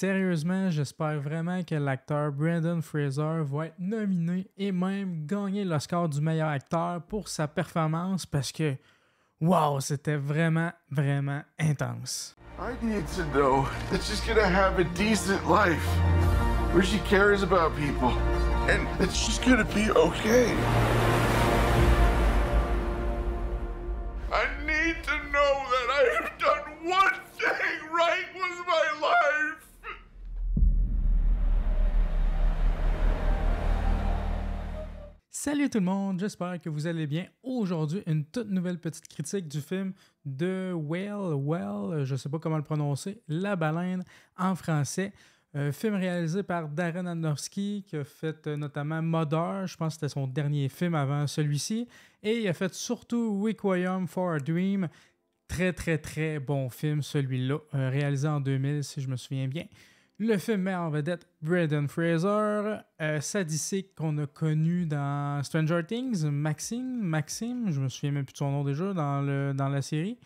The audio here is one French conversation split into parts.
Sérieusement, j'espère vraiment que l'acteur Brandon Fraser va être nominé et même gagner l'Oscar du meilleur acteur pour sa performance parce que, wow, c'était vraiment, vraiment intense. I need to know have a decent life where she cares about people and be okay. Salut tout le monde, j'espère que vous allez bien. Aujourd'hui, une toute nouvelle petite critique du film de Well, Well, je sais pas comment le prononcer, La Baleine en français. Euh, film réalisé par Darren Aronofsky qui a fait euh, notamment Mother, je pense que c'était son dernier film avant celui-ci, et il a fait surtout Requiem for a Dream. Très très très bon film celui-là, euh, réalisé en 2000 si je me souviens bien. Le film en vedette Braden Fraser, euh, qu'on a connu dans Stranger Things, Maxime, Maxime, je me souviens même plus de son nom déjà dans, le, dans la série.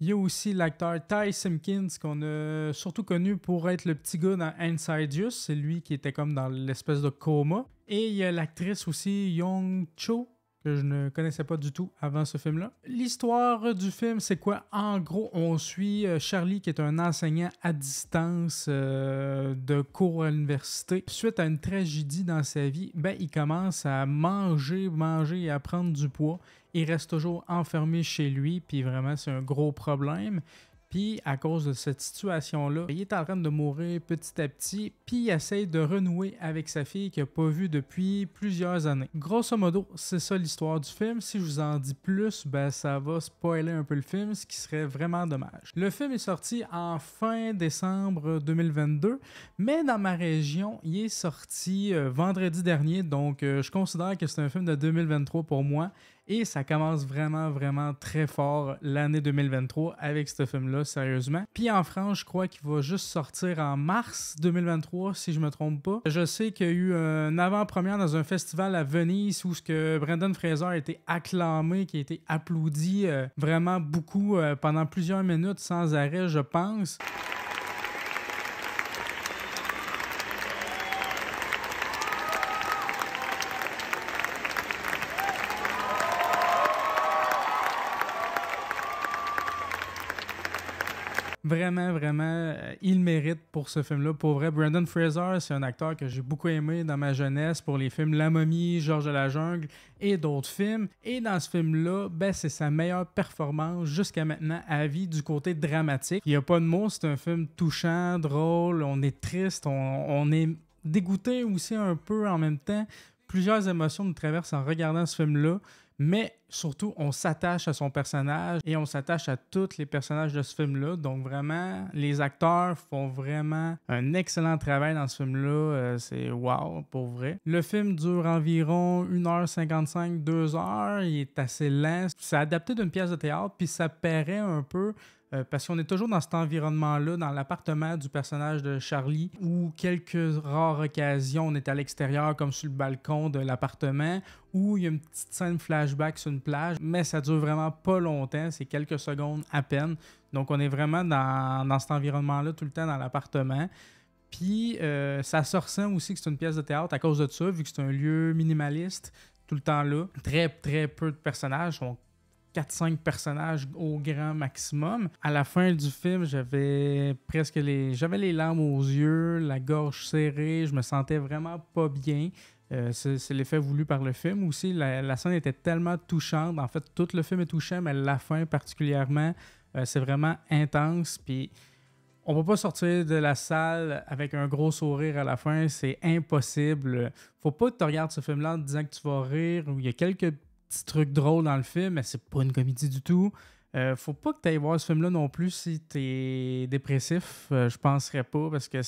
Il y a aussi l'acteur Ty Simpkins qu'on a surtout connu pour être le petit gars dans Inside You, c'est lui qui était comme dans l'espèce de coma. Et il y a l'actrice aussi Young Cho que je ne connaissais pas du tout avant ce film-là. L'histoire du film, c'est quoi En gros, on suit euh, Charlie qui est un enseignant à distance euh, de cours à l'université. Suite à une tragédie dans sa vie, ben, il commence à manger, manger et à prendre du poids. Il reste toujours enfermé chez lui, puis vraiment, c'est un gros problème à cause de cette situation-là, il est en train de mourir petit à petit, puis il essaye de renouer avec sa fille qu'il n'a pas vue depuis plusieurs années. Grosso modo, c'est ça l'histoire du film. Si je vous en dis plus, ben ça va spoiler un peu le film, ce qui serait vraiment dommage. Le film est sorti en fin décembre 2022, mais dans ma région, il est sorti euh, vendredi dernier, donc euh, je considère que c'est un film de 2023 pour moi. Et ça commence vraiment, vraiment très fort l'année 2023 avec ce film-là, sérieusement. Puis en France, je crois qu'il va juste sortir en mars 2023, si je me trompe pas. Je sais qu'il y a eu un avant-première dans un festival à Venise où ce que Brandon Fraser a été acclamé, qui a été applaudi euh, vraiment beaucoup euh, pendant plusieurs minutes sans arrêt, je pense. Vraiment, vraiment, euh, il mérite pour ce film-là. Pour vrai, Brandon Fraser, c'est un acteur que j'ai beaucoup aimé dans ma jeunesse pour les films La Momie, Georges de la Jungle et d'autres films. Et dans ce film-là, ben, c'est sa meilleure performance jusqu'à maintenant à vie du côté dramatique. Il n'y a pas de mots, c'est un film touchant, drôle, on est triste, on, on est dégoûté aussi un peu en même temps. Plusieurs émotions nous traversent en regardant ce film-là mais surtout, on s'attache à son personnage et on s'attache à tous les personnages de ce film-là. Donc vraiment, les acteurs font vraiment un excellent travail dans ce film-là. Euh, c'est wow, pour vrai. Le film dure environ 1h55, 2h. Il est assez lent. C'est adapté d'une pièce de théâtre, puis ça paraît un peu euh, parce qu'on est toujours dans cet environnement-là, dans l'appartement du personnage de Charlie, où quelques rares occasions, on est à l'extérieur, comme sur le balcon de l'appartement, où il y a une petite scène flashback sur une plage, mais ça dure vraiment pas longtemps, c'est quelques secondes à peine. Donc on est vraiment dans, cet environnement-là tout le temps dans l'appartement. Puis euh, ça se ressent aussi que c'est une pièce de théâtre à cause de ça, vu que c'est un lieu minimaliste tout le temps là. Très, très peu de personnages. ont 4-5 personnages au grand maximum. À la fin du film, j'avais presque les j'avais les larmes aux yeux, la gorge serrée, je me sentais vraiment pas bien. Euh, c'est l'effet voulu par le film aussi. La, scène était tellement touchante. En fait, tout le film est touchant, mais la fin particulièrement, euh, c'est vraiment intense. Puis on peut pas sortir de la salle avec un gros sourire à la fin, c'est impossible. Faut pas que tu regardes ce film-là en te disant que tu vas rire. Il y a quelques petit truc drôle dans le film, mais c'est pas une comédie du tout. Euh, faut pas que tu ailles voir ce film-là non plus si tu es dépressif. Euh, je penserais pas parce que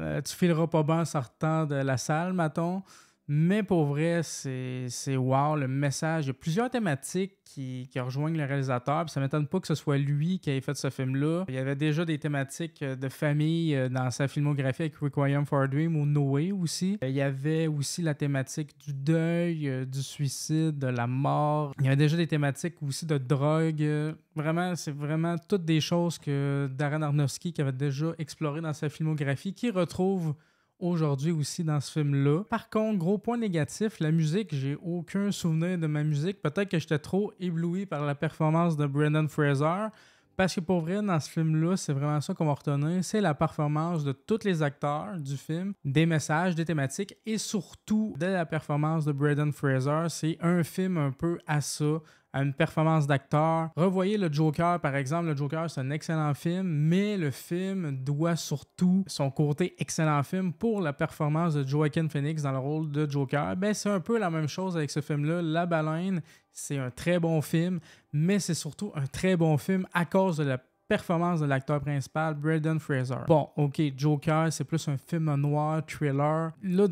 euh, tu fileras pas bien en sortant de la salle, maton mais pour vrai, c'est wow, le message. Il y a plusieurs thématiques qui, rejoignent le réalisateur. Ça ça m'étonne pas que ce soit lui qui ait fait ce film-là. Il y avait déjà des thématiques euh, de famille euh, dans sa filmographie avec Requiem for a Dream ou Noé aussi. Euh, il y avait aussi la thématique du deuil, du suicide, de la mort. Il y avait déjà des thématiques aussi de drogue. Vraiment, c'est vraiment toutes des choses que Darren Aronofsky qui avait déjà exploré dans sa filmographie qui retrouve aujourd'hui aussi dans ce film-là. Par contre, gros point négatif, la musique, j'ai aucun souvenir de ma musique. Peut-être que j'étais trop ébloui par la performance de Brendan Fraser. Parce que pour vrai, dans ce film-là, c'est vraiment ça qu'on va retenir. C'est la performance de tous les acteurs du film, des messages, des thématiques et surtout de la performance de Brendan Fraser. C'est un film un peu à ça à une performance d'acteur. Revoyez le Joker, par exemple. Le Joker, c'est un excellent film, mais le film doit surtout son côté excellent film pour la performance de Joaquin Phoenix dans le rôle de Joker. Ben, c'est un peu la même chose avec ce film-là. La Baleine, c'est un très bon film, mais c'est surtout un très bon film à cause de la performance de l'acteur principal, Braden Fraser. Bon, ok, Joker, c'est plus un film noir, thriller. Là,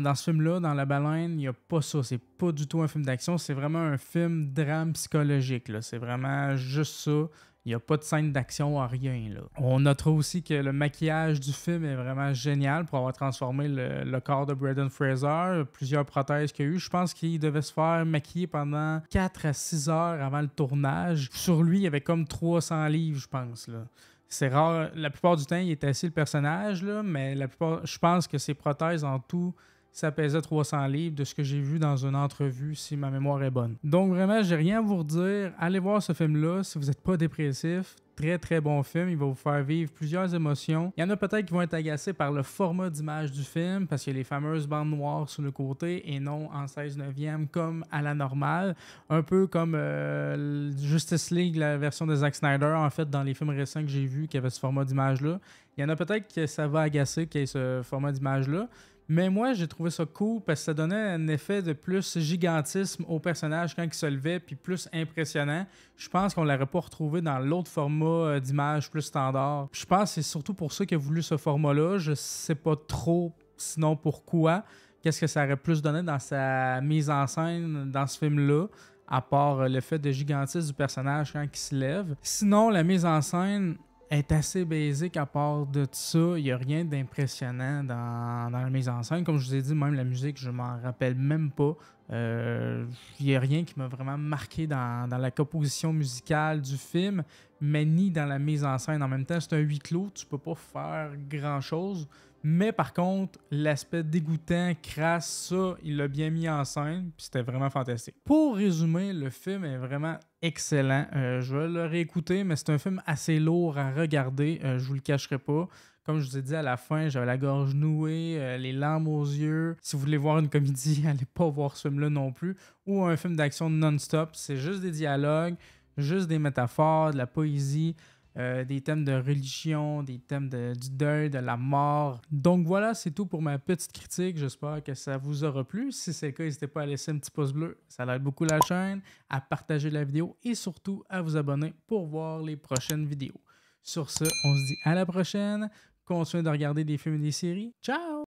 dans, ce film-là, dans La Baleine, il n'y a pas ça. C'est pas du tout un film d'action. C'est vraiment un film drame psychologique. C'est vraiment juste ça. Il n'y a pas de scène d'action à rien. Là. On notera aussi que le maquillage du film est vraiment génial pour avoir transformé le, corps de Braden Fraser, plusieurs prothèses qu'il y a eu. Je pense qu'il devait se faire maquiller pendant 4 à 6 heures avant le tournage. Sur lui, il y avait comme 300 livres, je pense. Là. C'est rare. La plupart du temps, il est assis le personnage, là, mais la plupart, je pense que ses prothèses en tout ça pesait 300 livres de ce que j'ai vu dans une entrevue, si ma mémoire est bonne. Donc vraiment, j'ai rien à vous dire. Allez voir ce film-là si vous n'êtes pas dépressif. Très très bon film, il va vous faire vivre plusieurs émotions. Il y en a peut-être qui vont être agacés par le format d'image du film parce qu'il y a les fameuses bandes noires sur le côté et non en 16 neuvième comme à la normale. Un peu comme euh, Justice League, la version de Zack Snyder, en fait, dans les films récents que j'ai vus qui avaient ce format d'image-là. Il y en a peut-être que ça va agacer qu'il y ait ce format d'image-là. Mais moi, j'ai trouvé ça cool parce que ça donnait un effet de plus gigantisme au personnage quand il se levait, puis plus impressionnant. Je pense qu'on l'aurait pas retrouvé dans l'autre format euh, d'image plus standard. Je pense que c'est surtout pour ça qu'il a voulu ce format-là. Je sais pas trop sinon pourquoi. Qu'est-ce que ça aurait plus donné dans sa mise en scène dans ce film-là? à part euh, l'effet de gigantisme du personnage quand il se lève. Sinon, la mise en scène, est assez basique à part de ça. Il n'y a rien d'impressionnant dans, la mise en scène. Comme je vous ai dit, même la musique, je m'en rappelle même pas. Euh, il n'y a rien qui m'a vraiment marqué dans, dans, la composition musicale du film, mais ni dans la mise en scène. En même temps, c'est un huis clos, tu peux pas faire grand-chose. Mais par contre, l'aspect dégoûtant, crasse, ça, il l'a bien mis en scène, puis c'était vraiment fantastique. Pour résumer, le film est vraiment excellent. Euh, je vais le réécouter, mais c'est un film assez lourd à regarder, je euh, je vous le cacherai pas. Comme je vous ai dit à la fin, j'avais la gorge nouée, euh, les larmes aux yeux. Si vous voulez voir une comédie, allez pas voir ce film-là non plus. Ou un film d'action non-stop, c'est juste des dialogues, juste des métaphores, de la poésie. Euh, des thèmes de religion, des thèmes du deuil, de la mort. Donc voilà, c'est tout pour ma petite critique. J'espère que ça vous aura plu. Si c'est le cas, n'hésitez pas à laisser un petit pouce bleu. Ça aide beaucoup la chaîne, à partager la vidéo et surtout à vous abonner pour voir les prochaines vidéos. Sur ce, on se dit à la prochaine. Continuez de regarder des films et des séries. Ciao!